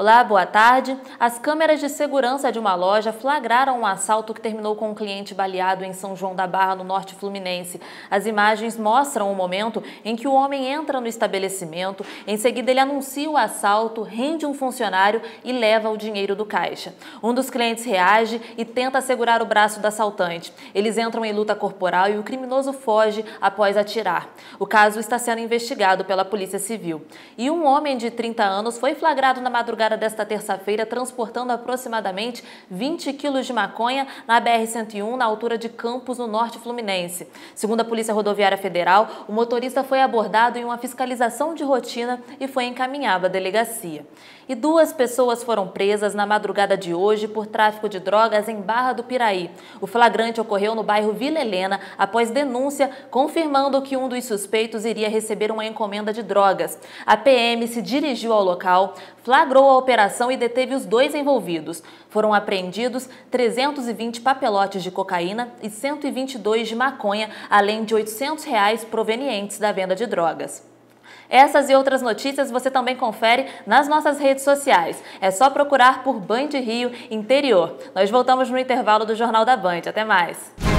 Olá, boa tarde. As câmeras de segurança de uma loja flagraram um assalto que terminou com um cliente baleado em São João da Barra, no norte fluminense. As imagens mostram o momento em que o homem entra no estabelecimento, em seguida ele anuncia o assalto, rende um funcionário e leva o dinheiro do caixa. Um dos clientes reage e tenta segurar o braço do assaltante. Eles entram em luta corporal e o criminoso foge após atirar. O caso está sendo investigado pela Polícia Civil. E um homem de 30 anos foi flagrado na madrugada madrugada desta terça-feira, transportando aproximadamente 20 quilos de maconha na BR-101, na altura de Campos, no norte fluminense. Segundo a Polícia Rodoviária Federal, o motorista foi abordado em uma fiscalização de rotina e foi encaminhado à delegacia. E duas pessoas foram presas na madrugada de hoje por tráfico de drogas em Barra do Piraí. O flagrante ocorreu no bairro Vila Helena após denúncia confirmando que um dos suspeitos iria receber uma encomenda de drogas. A PM se dirigiu ao local, flagrou a operação e deteve os dois envolvidos. Foram apreendidos 320 papelotes de cocaína e 122 de maconha, além de R$ 800 reais provenientes da venda de drogas. Essas e outras notícias você também confere nas nossas redes sociais. É só procurar por Band Rio Interior. Nós voltamos no intervalo do Jornal da Band. Até mais!